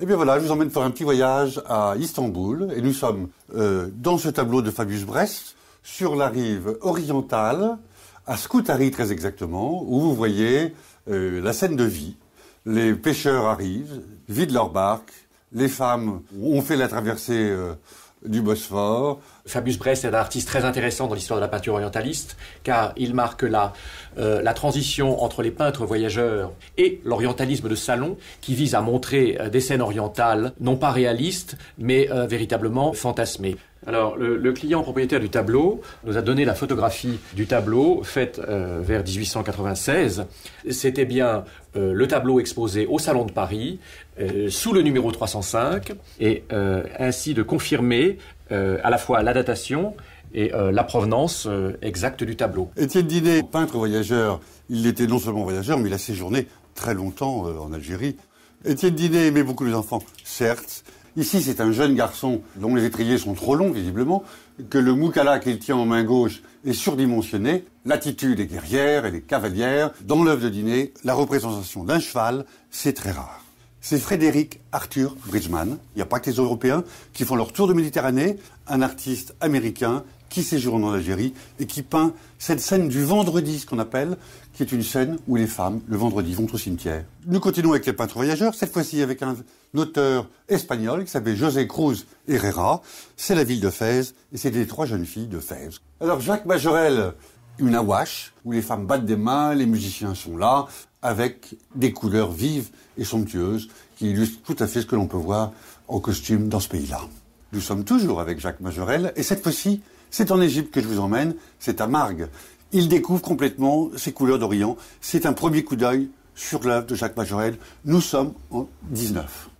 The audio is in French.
Eh bien voilà, je vous emmène faire un petit voyage à Istanbul et nous sommes euh, dans ce tableau de Fabius Brest sur la rive orientale, à Scutari très exactement, où vous voyez euh, la scène de vie. Les pêcheurs arrivent, vident leur barque, les femmes ont fait la traversée euh, du Bosphore. Fabius Brest est un artiste très intéressant dans l'histoire de la peinture orientaliste, car il marque la euh, transition entre les peintres voyageurs et l'orientalisme de salon, qui vise à montrer euh, des scènes orientales non pas réalistes, mais euh, véritablement fantasmées. Alors, le, client propriétaire du tableau nous a donné la photographie du tableau faite euh, vers 1896. C'était bien euh, le tableau exposé au Salon de Paris euh, sous le numéro 305 et ainsi de confirmer à la fois la datation et la provenance exacte du tableau. Étienne Dinet, peintre voyageur, il était non seulement voyageur, mais il a séjourné très longtemps en Algérie. Étienne Dinet aimait beaucoup les enfants, certes, Ici, c'est un jeune garçon dont les étriers sont trop longs, visiblement, que le moukala qu'il tient en main gauche est surdimensionné. L'attitude est guerrière, et les cavalière. Dans l'œuvre de dîner, la représentation d'un cheval, c'est très rare. C'est Frédéric Arthur Bridgman. Il n'y a pas que les Européens qui font leur tour de Méditerranée. Un artiste américain qui séjourne en Algérie et qui peint cette scène du vendredi, ce qu'on appelle, qui est une scène où les femmes, le vendredi, vont au cimetière. Nous continuons avec les peintres voyageurs, cette fois-ci avec un auteur espagnol qui s'appelle José Cruz Herrera. C'est la ville de Fès et c'est des trois jeunes filles de Fès. Alors Jacques Majorel, une awash où les femmes battent des mains, les musiciens sont là, avec des couleurs vives et somptueuses qui illustrent tout à fait ce que l'on peut voir en costume dans ce pays-là. Nous sommes toujours avec Jacques Majorel et cette fois-ci, c'est en Égypte que je vous emmène, c'est à Margue. Il découvre complètement ses couleurs d'Orient. C'est un premier coup d'œil sur l'œuvre de Jacques Majorel. Nous sommes en 19.